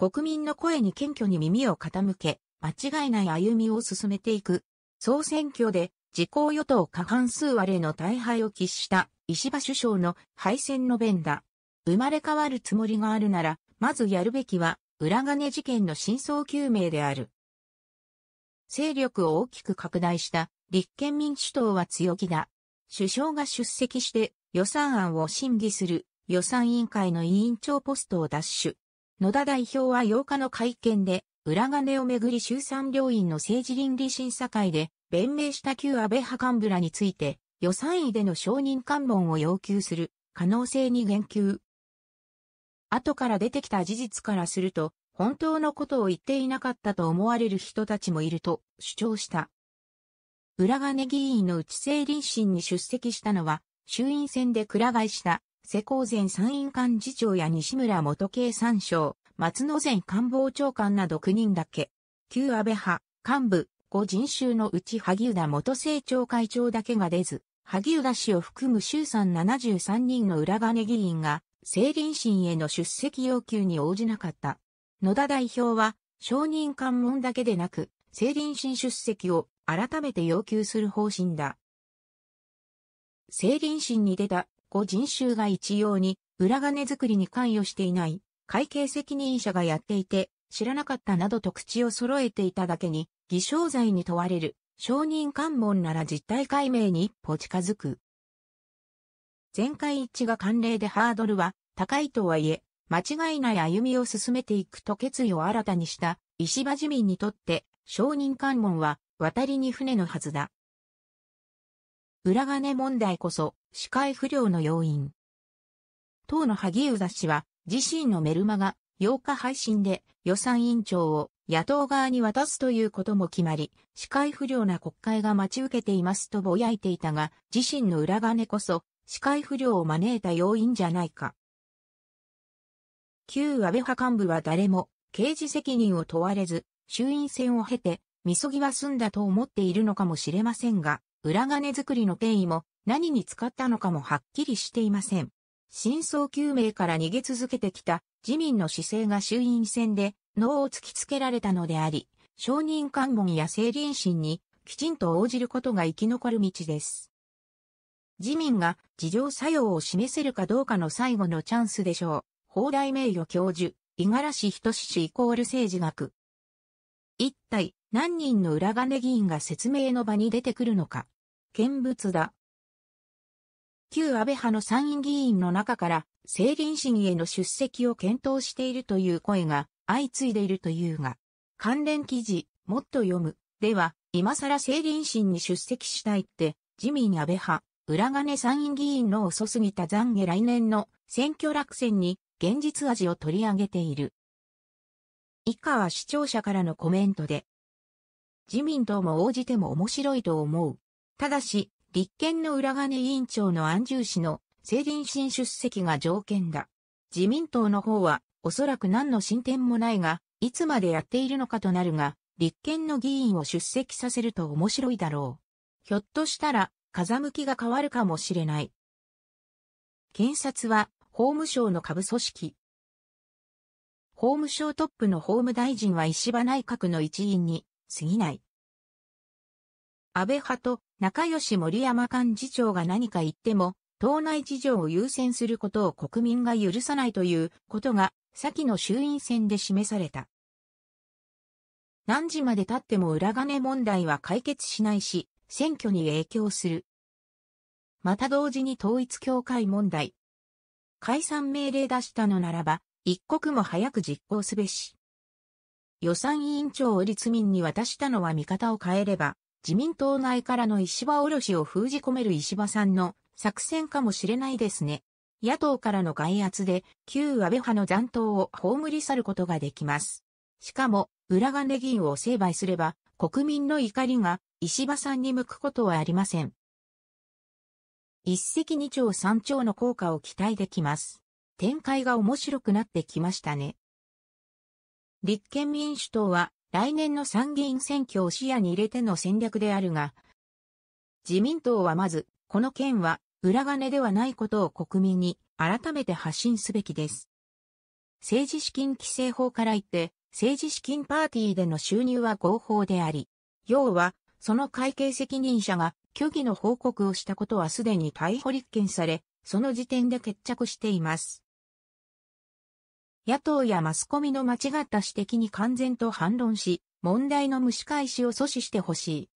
国民の声に謙虚に耳を傾け、間違いない歩みを進めていく。総選挙で自公与党過半数割れの大敗を喫した石破首相の敗戦の弁だ。生まれ変わるつもりがあるなら、まずやるべきは裏金事件の真相究明である。勢力を大きく拡大した立憲民主党は強気だ。首相が出席して予算案を審議する予算委員会の委員長ポストを奪取。野田代表は8日の会見で、裏金をめぐり衆参両院の政治倫理審査会で、弁明した旧安倍派幹部らについて、予算位での承認喚問を要求する可能性に言及。後から出てきた事実からすると、本当のことを言っていなかったと思われる人たちもいると主張した。裏金議員の内政臨審に出席したのは、衆院選でくら替えした、世耕前参院幹事長や西村元経産省、松野前官房長官など9人だけ。旧安倍派、幹部、5人衆のうち萩生田元政調会長だけが出ず、萩生田氏を含む衆参73人の裏金議員が、政倫審への出席要求に応じなかった。野田代表は、承認喚問だけでなく、政倫審出席を改めて要求する方針だ。政倫審に出た5人衆が一様に裏金作りに関与していない会計責任者がやっていて、知らなかったなどと口を揃えていただけに、偽証罪に問われる、証人関門なら実態解明に一歩近づく。全会一致が慣例でハードルは高いとはいえ、間違いない歩みを進めていくと決意を新たにした石破自民にとって証人関門は渡りに船のはずだ。裏金問題こそ視界不良の要因。当の萩生田氏は自身のメルマガ8日配信で予算委員長を野党側に渡すということも決まり、視界不良な国会が待ち受けていますとぼやいていたが、自身の裏金こそ、視界不良を招いた要因じゃないか。旧安倍派幹部は誰も、刑事責任を問われず、衆院選を経て、みそぎは済んだと思っているのかもしれませんが、裏金作りの権威も何に使ったのかもはっきりしていません。真相究明から逃げ続けてきた自民の姿勢が衆院選で脳を突きつけられたのであり、承認喚問や政倫審にきちんと応じることが生き残る道です。自民が事情作用を示せるかどうかの最後のチャンスでしょう。法大名誉教授、五十嵐仁志イコール政治学。一体何人の裏金議員が説明の場に出てくるのか。見物だ、旧安倍派の参院議員の中から、政倫審への出席を検討しているという声が相次いでいるというが、関連記事、もっと読む、では、今更政倫審に出席したいって、自民安倍派、裏金参院議員の遅すぎた懺悔来年の選挙落選に現実味を取り上げている。以下は視聴者からのコメントで。自民党も応じても面白いと思う。ただし、立憲の裏金委員長の安住氏の成人新出席が条件だ。自民党の方は、おそらく何の進展もないが、いつまでやっているのかとなるが、立憲の議員を出席させると面白いだろう。ひょっとしたら、風向きが変わるかもしれない。検察は、法務省の下部組織。法務省トップの法務大臣は石破内閣の一員に過ぎない。安倍派と仲吉森山幹事長が何か言っても、党内事情を優先することを国民が許さないということが、先の衆院選で示された。何時まで経っても裏金問題は解決しないし、選挙に影響する。また同時に統一教会問題。解散命令出したのならば、一刻も早く実行すべし。予算委員長を立民に渡したのは見方を変えれば、自民党内からの石破おろしを封じ込める石破さんの作戦かもしれないですね。野党からの外圧で、旧安倍派の残党を葬り去ることができます。しかも、裏金議員を成敗すれば、国民の怒りが石破さんに向くことはありません。一石二鳥三鳥の効果を期待できます。展開が面白くなってきましたね。立憲民主党は来年の参議院選挙を視野に入れての戦略であるが、自民党はまず、この件は裏金ではないことを国民に改めて発信すべきです。政治資金規正法から言って、政治資金パーティーでの収入は合法であり、要は、その会計責任者が虚偽の報告をしたことはすでに逮捕立件され、その時点で決着しています。野党やマスコミの間違った指摘に完全と反論し、問題の蒸し返しを阻止してほしい。